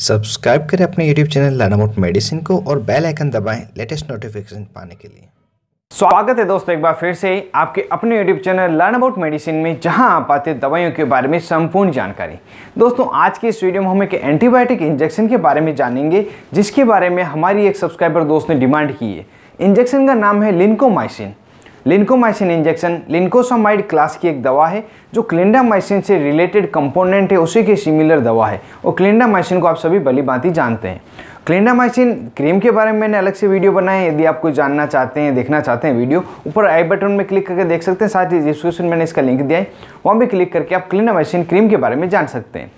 subscribe करें अपने YouTube channel लानामोट medicine को और बेल आइकन दबाएं लेटेस्ट नोटिफिकेशन पाने के लिए स्वागत है दोस्तों एक बार फिर से आपके अपने YouTube channel learn about medicine में जहां आप आते दवाइयों के बारे में संपूर्ण जानकारी दोस्तों आज की इस वीडियो में हम एक एंटीबायोटिक इंजेक्शन के बारे में जानेंगे जिसके बारे में हमारी एक सब्सक्राइबर दोस्त ने डिमांड की है इंजेक्शन का नाम है lincomycin lincomycin injection lincosamide class की एक दवा है जो क्लिंडामाइसिन से रिलेटेड कंपोनेंट है उसी के सिमिलर दवा है और क्लिंडामाइसिन को आप सभी भली भांति जानते हैं क्लिंडामाइसिन क्रीम के बारे में मैंने अलग से वीडियो बनाया है यदि आप कोई जानना चाहते हैं देखना चाहते हैं वीडियो ऊपर आई बटन में क्लिक करके देख सकते हैं साथ ही डिस्क्रिप्शन मैंने इसका लिंक दिया है वहाँ भी क्लिक करके आप क्लिंडामाइसिन क्रीम के बारे में जान सकते हैं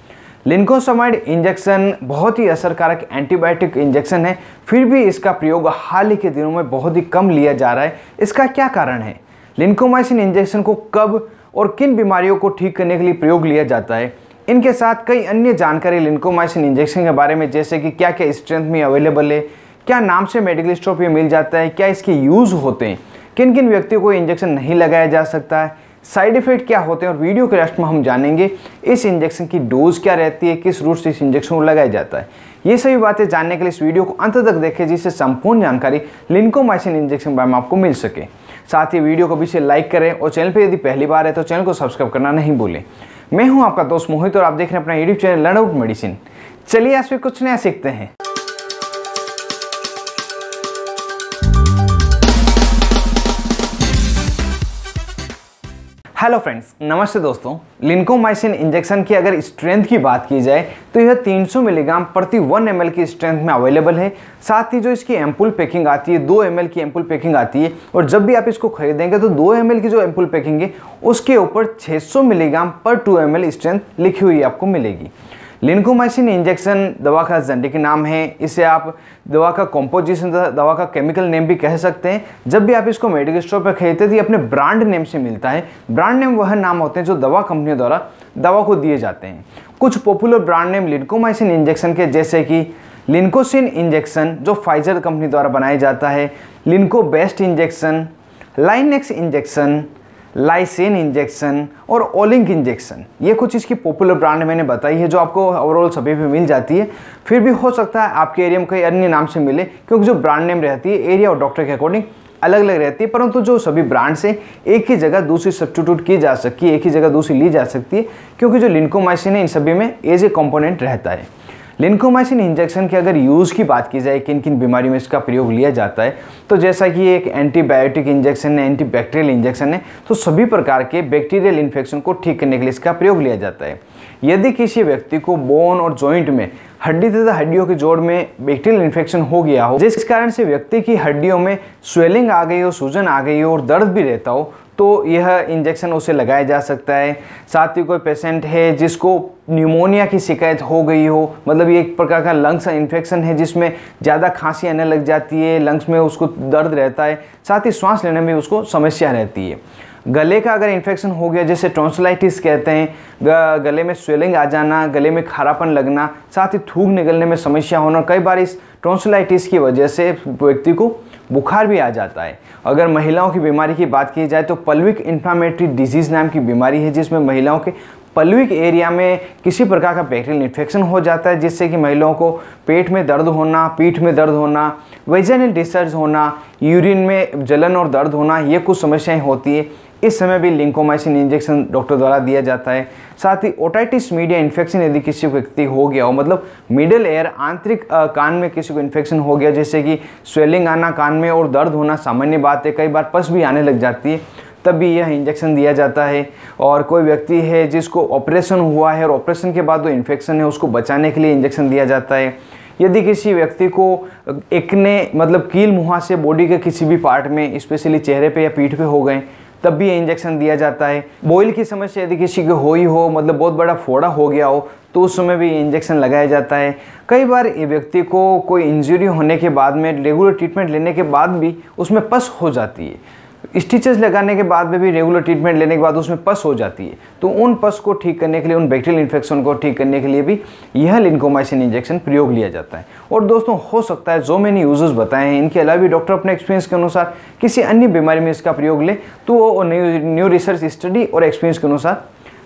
लिंकोसोमाइड इंजेक्शन बहुत ही असरकारक एंटीबायोटिक इंजेक्शन है फिर भी इसका प्रयोग हाल ही के दिनों में बहुत ही कम लिया जा रहा है इसका क्या कारण है लिंकोमाइसिन इंजेक्शन को कब और किन बीमारियों को ठीक करने के लिए प्रयोग लिया जाता है इनके साथ कई अन्य जानकारी लिंकोमाइसिन इंजेक्शन के बारे में जैसे कि क्या क्या स्ट्रेंथ में अवेलेबल है क्या नाम से मेडिकल स्टोर पर मिल जाता है क्या इसके यूज़ होते हैं किन किन व्यक्तियों को इंजेक्शन नहीं लगाया जा सकता है साइड इफ़ेक्ट क्या होते हैं और वीडियो के लास्ट में हम जानेंगे इस इंजेक्शन की डोज क्या रहती है किस रूट से इस इंजेक्शन को लगाया जाता है ये सभी बातें जानने के लिए इस वीडियो को अंत तक देखें जिससे संपूर्ण जानकारी लिंकोमाइसिन इंजेक्शन के बारे में आपको मिल सके साथ ही वीडियो को भी से लाइक करें और चैनल पर यदि पहली बार है तो चैनल को सब्सक्राइब करना नहीं भूलें मैं हूँ आपका दोस्त मोहित और आप देख रहे हैं अपना YouTube channel learn out medicine चलिए आज फिर कुछ नया सीखते हैं हेलो फ्रेंड्स नमस्ते दोस्तों लिंकोमाइसिन इंजेक्शन की अगर स्ट्रेंथ की बात की जाए तो यह 300 मिलीग्राम प्रति 1 एम की स्ट्रेंथ में अवेलेबल है साथ ही जो इसकी एम्पुल पैकिंग आती है 2 एम की एम्पुल पैकिंग आती है और जब भी आप इसको खरीदेंगे तो 2 एम की जो एम्पुल पैकिंग है उसके ऊपर 600 मिलीग्राम पर 2 एम स्ट्रेंथ लिखी हुई आपको मिलेगी लिनकोमाइसिन इंजेक्शन दवा का जेनेटिक नाम है इसे आप दवा का कॉम्पोजिशन दवा का केमिकल नेम भी कह सकते हैं जब भी आप इसको मेडिकल स्टोर पर खरीदते थे तो अपने ब्रांड नेम से मिलता है ब्रांड नेम वह नाम होते हैं जो दवा कंपनियों द्वारा दवा को दिए जाते हैं कुछ popular brand name lincomycin injection के जैसे कि लिनकोसिन इंजेक्शन जो फाइजर कंपनी द्वारा बनाया जाता है Linco best injection Linex injection लाइसेन इंजेक्शन और ओलिंक इंजेक्शन ये कुछ इसकी पॉपुलर ब्रांड मैंने बताई है जो आपको ओवरऑल सभी पे मिल जाती है फिर भी हो सकता है आपके एरिया में कई अन्य नाम से मिले क्योंकि जो ब्रांड नेम रहती है एरिया और डॉक्टर के अकॉर्डिंग अलग अलग रहती है परंतु जो सभी ब्रांड से एक ही जगह दूसरी सब्सटीट्यूट की जा सकती है एक ही जगह दूसरी ली जा सकती है क्योंकि जो लिंकोमाइसिन है इन सभी में एज ए कॉम्पोनेंट रहता है लिंकोमाइसिन इंजेक्शन के अगर यूज़ की बात की जाए किन किन बीमारी में इसका प्रयोग लिया जाता है तो जैसा कि एक एंटीबायोटिक इंजेक्शन है एंटीबैक्टीरियल इंजेक्शन है तो सभी प्रकार के बैक्टीरियल इन्फेक्शन को ठीक करने के लिए इसका प्रयोग लिया जाता है यदि किसी व्यक्ति को बोन और जॉइंट में हड्डी तथा हड्डियों के जोड़ में बैक्टीरियल इन्फेक्शन हो गया हो जिस कारण से व्यक्ति की हड्डियों में स्वेलिंग आ गई हो सूजन आ गई हो और दर्द भी रहता हो तो यह इंजेक्शन उसे लगाया जा सकता है साथ ही कोई पेशेंट है जिसको न्यूमोनिया की शिकायत हो गई हो मतलब ये एक प्रकार का लंग्स इन्फेक्शन है जिसमें ज़्यादा खांसी आने लग जाती है लंग्स में उसको दर्द रहता है साथ ही श्वास लेने में उसको समस्या रहती है गले का अगर इन्फेक्शन हो गया जैसे ट्रॉन्सोलाइटिस कहते हैं गले में स्वेलिंग आ जाना गले में खारापन लगना साथ ही थूक निकलने में समस्या होना कई बार इस ट्रॉन्सोलाइटिस की वजह से व्यक्ति को बुखार भी आ जाता है अगर महिलाओं की बीमारी की बात की जाए तो पल्विक इन्फ्लामेटरी डिजीज़ नाम की बीमारी है जिसमें महिलाओं के पल्विक एरिया में किसी प्रकार का बैक्टीरियल इन्फेक्शन हो जाता है जिससे कि महिलाओं को पेट में दर्द होना पीठ में दर्द होना वेजनल डिस्चार्ज होना यूरिन में जलन और दर्द होना ये कुछ समस्याएं होती है इस समय भी लिंकोमाइसिन इंजेक्शन डॉक्टर द्वारा दिया जाता है साथ ही ओटाइटिस मीडिया इन्फेक्शन यदि किसी को व्यक्ति हो गया हो मतलब मिडिल एयर आंतरिक कान में किसी को इन्फेक्शन हो गया जैसे कि स्वेलिंग आना कान में और दर्द होना सामान्य बात है कई बार पस भी आने लग जाती है तब भी यह इंजेक्शन दिया जाता है और कोई व्यक्ति है जिसको ऑपरेशन हुआ है और ऑपरेशन के बाद जो इन्फेक्शन है उसको बचाने के लिए इंजेक्शन दिया जाता है यदि किसी व्यक्ति को एकने मतलब कील मुहासे से बॉडी के किसी भी पार्ट में स्पेशली चेहरे पे या पीठ पे हो गए तब भी इंजेक्शन दिया जाता है बॉयल की समस्या यदि किसी की हो ही हो मतलब बहुत बड़ा फोड़ा हो गया हो तो उस समय भी इंजेक्शन लगाया जाता है कई बार ये व्यक्ति को कोई इंजरी होने के बाद में रेगुलर ट्रीटमेंट लेने के बाद भी उसमें पस हो जाती है स्टिचेस लगाने के बाद में भी रेगुलर ट्रीटमेंट लेने के बाद उसमें पस हो जाती है तो उन पस को ठीक करने के लिए उन बैक्टीरियल इन्फेक्शन को ठीक करने के लिए भी यह लिनकोमाइसिन इंजेक्शन प्रयोग लिया जाता है और दोस्तों हो सकता है जो मैंने यूजर्स बताए हैं इनके अलावा भी डॉक्टर अपने एक्सपीरियंस के अनुसार किसी अन्य बीमारी में इसका प्रयोग ले तो वो न्यू न्यू रिसर्च स्टडी और एक्सपीरियंस के अनुसार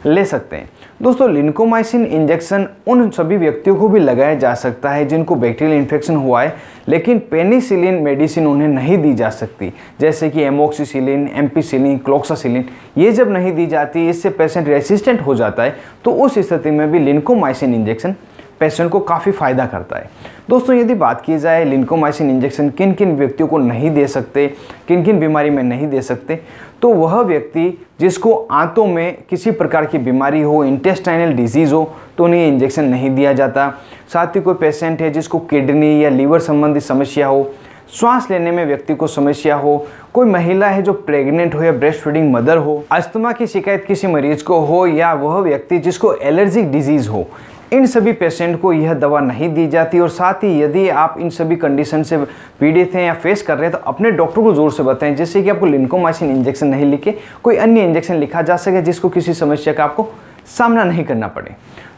ले सकते हैं दोस्तों लिनकोमाइसिन इंजेक्शन उन सभी व्यक्तियों को भी लगाया जा सकता है जिनको बैक्टीरियल इन्फेक्शन हुआ है लेकिन पेनिसिलिन मेडिसिन उन्हें नहीं दी जा सकती जैसे कि एमोक्सीसिलिन एम्पीसिलिन क्लोक्सासिलिन ये जब नहीं दी जाती इससे पेशेंट रेसिस्टेंट हो जाता है तो उस स्थिति में भी लिनकोमाइसिन इंजेक्शन पेशेंट को काफ़ी फ़ायदा करता है दोस्तों यदि बात की जाए लिंकोमाइसिन इंजेक्शन किन किन व्यक्तियों को नहीं दे सकते किन किन बीमारी में नहीं दे सकते तो वह व्यक्ति जिसको आंतों में किसी प्रकार की बीमारी हो इंटेस्टाइनल डिजीज़ हो तो उन्हें इंजेक्शन नहीं दिया जाता साथ ही कोई पेशेंट है जिसको किडनी या लीवर संबंधी समस्या हो श्वास लेने में व्यक्ति को समस्या हो कोई महिला है जो प्रेग्नेंट हो या ब्रेस्ट फीडिंग मदर हो अस्थमा की शिकायत किसी मरीज को हो या वह व्यक्ति जिसको एलर्जिक डिजीज़ हो इन सभी पेशेंट को यह दवा नहीं दी जाती और साथ ही यदि आप इन सभी कंडीशन से पीड़ित हैं या फेस कर रहे हैं तो अपने डॉक्टर को ज़ोर से बताएं जिससे कि आपको लिंकोमाइसिन इंजेक्शन नहीं लिखे कोई अन्य इंजेक्शन लिखा जा सके जिसको किसी समस्या का आपको सामना नहीं करना पड़े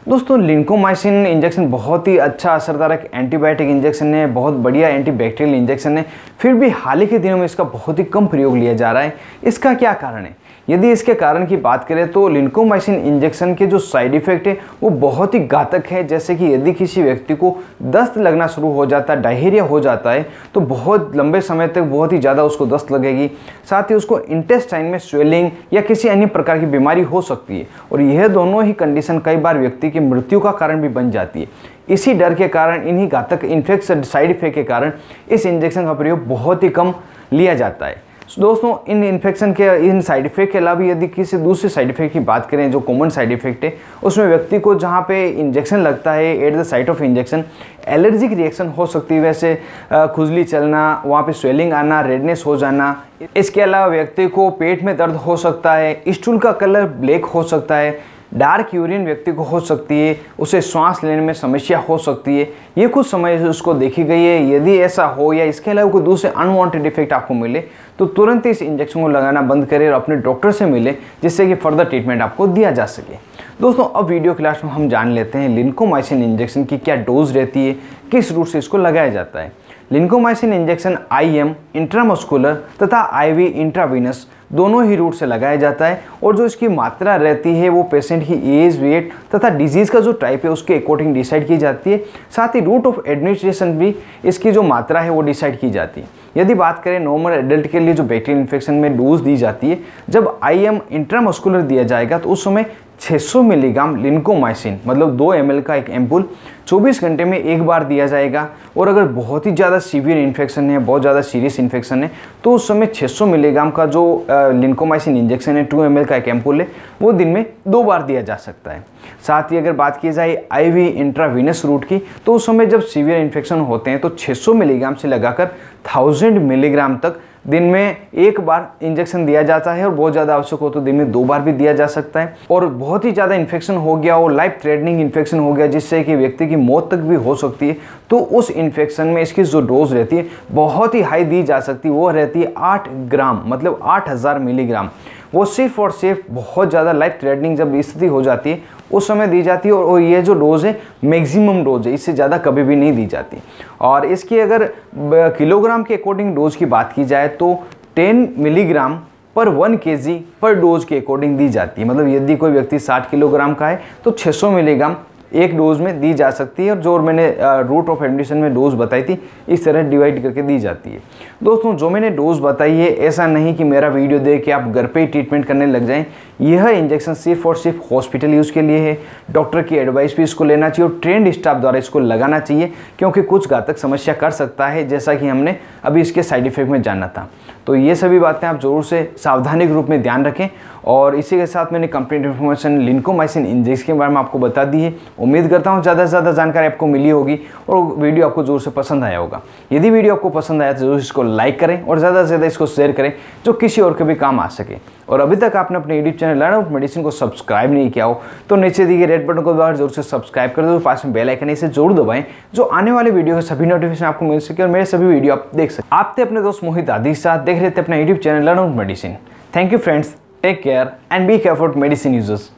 दोस्तों लिंकोमाइसिन इंजेक्शन बहुत ही अच्छा असरदार एक एंटीबायोटिक इंजेक्शन है बहुत बढ़िया एंटीबैक्टीरियल इंजेक्शन है फिर भी हाल ही के दिनों में इसका बहुत ही कम प्रयोग लिया जा रहा है इसका क्या कारण है यदि इसके कारण की बात करें तो लिंकोमाइसिन इंजेक्शन के जो साइड इफ़ेक्ट है वो बहुत ही घातक है जैसे कि यदि किसी व्यक्ति को दस्त लगना शुरू हो जाता है डायरिया हो जाता है तो बहुत लंबे समय तक बहुत ही ज़्यादा उसको दस्त लगेगी साथ ही उसको इंटेस्टाइन में स्वेलिंग या किसी अन्य प्रकार की बीमारी हो सकती है और यह दोनों ही कंडीशन कई बार व्यक्ति की मृत्यु का कारण भी बन जाती है इसी डर के कारण इन्हीं घातक इन्फेक्शन साइड इफेक्ट के कारण इस इंजेक्शन का प्रयोग बहुत ही कम लिया जाता है दोस्तों इन इन्फेक्शन के इन साइड इफ़ेक्ट के अलावा यदि किसी दूसरे साइड इफ़ेक्ट की बात करें जो कॉमन साइड इफ़ेक्ट है उसमें व्यक्ति को जहाँ पे इंजेक्शन लगता है at the site of injection allergic reaction हो सकती है वैसे खुजली चलना वहाँ पे स्वेलिंग आना रेडनेस हो जाना इसके अलावा व्यक्ति को पेट में दर्द हो सकता है स्टूल का कलर ब्लैक हो सकता है डार्क यूरिन व्यक्ति को हो सकती है उसे श्वास लेने में समस्या हो सकती है ये कुछ समय से उसको देखी गई है यदि ऐसा हो या इसके अलावा कोई दूसरे अनवांटेड इफेक्ट आपको मिले तो तुरंत इस इंजेक्शन को लगाना बंद करें और अपने डॉक्टर से मिले जिससे कि फर्दर ट्रीटमेंट आपको दिया जा सके दोस्तों अब वीडियो क्लास में हम जान लेते हैं लिंकोमाइसिन इंजेक्शन की क्या डोज रहती है किस रूट से इसको लगाया जाता है लिंकोमाइसिन इंजेक्शन एम इंट्रामस्कुलर तथा वी इंट्रावीनस दोनों ही रूट से लगाया जाता है और जो इसकी मात्रा रहती है वो पेशेंट की एज वेट तथा डिजीज़ का जो टाइप है उसके अकॉर्डिंग डिसाइड की जाती है साथ ही रूट ऑफ एडमिनिस्ट्रेशन भी इसकी जो मात्रा है वो डिसाइड की जाती है यदि बात करें नॉर्मल एडल्ट के लिए जो बैक्टीरियल इन्फेक्शन में डोज दी जाती है जब आई एम इंट्रामस्कुलर दिया जाएगा तो उस समय 600 मिलीग्राम लिंकोमाइसिन मतलब 2 एम का एक एम्पुल 24 घंटे में एक बार दिया जाएगा और अगर बहुत ही ज़्यादा सीवियर इन्फेक्शन है बहुत ज़्यादा सीरियस इन्फेक्शन है तो उस समय 600 मिलीग्राम का जो लिंकोमाइसिन इंजेक्शन है 2 एम का एक एम्पुल है वो दिन में दो बार दिया जा सकता है साथ ही अगर बात की जाए वी इंट्रावीनस रूट की तो उस समय जब सीवियर इन्फेक्शन होते हैं तो छः मिलीग्राम से लगाकर थाउजेंड मिलीग्राम तक दिन में एक बार इंजेक्शन दिया जाता है और बहुत ज़्यादा आवश्यक हो तो दिन में दो बार भी दिया जा सकता है और बहुत ही ज़्यादा इन्फेक्शन हो गया और लाइफ थ्रेडनिंग इन्फेक्शन हो गया जिससे कि व्यक्ति की मौत तक भी हो सकती है तो उस इन्फेक्शन में इसकी जो डोज रहती है बहुत ही हाई दी जा सकती है वो रहती है आठ ग्राम मतलब आठ मिलीग्राम वो सिर्फ और सिर्फ बहुत ज़्यादा लाइफ थ्रेटनिंग जब स्थिति हो जाती है उस समय दी जाती है और ये जो डोज़ है मैक्सिमम डोज है इससे ज़्यादा कभी भी नहीं दी जाती और इसकी अगर किलोग्राम के अकॉर्डिंग डोज की बात की जाए तो टेन मिलीग्राम पर वन के पर डोज के अकॉर्डिंग दी जाती है मतलब यदि कोई व्यक्ति 60 किलोग्राम का है तो 600 मिलीग्राम एक डोज़ में दी जा सकती है और जो मैंने रूट ऑफ एडमिशन में डोज़ बताई थी इस तरह डिवाइड करके दी जाती है दोस्तों जो मैंने डोज़ बताई है ऐसा नहीं कि मेरा वीडियो देख के आप घर पे ही ट्रीटमेंट करने लग जाएं यह इंजेक्शन सिर्फ और सिर्फ हॉस्पिटल यूज़ के लिए है डॉक्टर की एडवाइस भी इसको लेना चाहिए और ट्रेंड स्टाफ द्वारा इसको लगाना चाहिए क्योंकि कुछ घातक समस्या कर सकता है जैसा कि हमने अभी इसके साइड इफेक्ट में जाना था तो ये सभी बातें आप ज़रूर से सावधानिक रूप में ध्यान रखें और इसी के साथ मैंने कंप्लीट इन्फॉर्मेशन लिंकोमाइसिन इंजेक्स के बारे में आपको बता दी है उम्मीद करता हूँ ज़्यादा से ज़्यादा जानकारी आपको मिली होगी और वीडियो आपको जोर से पसंद आया होगा यदि वीडियो आपको पसंद आया तो ज़रूर इसको लाइक करें और ज़्यादा से ज़्यादा इसको शेयर करें जो किसी और के भी काम आ सके और अभी तक आपने अपने YouTube channel learn of medicine को सब्सक्राइब नहीं किया हो तो नीचे दिए रेड बटन को दबाकर जोर से सब्सक्राइब कर दो पास में बेलाइकन इसे जरूर दबाएं जो आने वाले वीडियो के सभी नोटिफिकेशन आपको मिल सके और मेरे सभी वीडियो आप देख सकते आपते अपने दोस्त मोहित आदि के साथ देख रहे थे अपना YouTube channel learn medicine thank you friends take care and be careful medicine users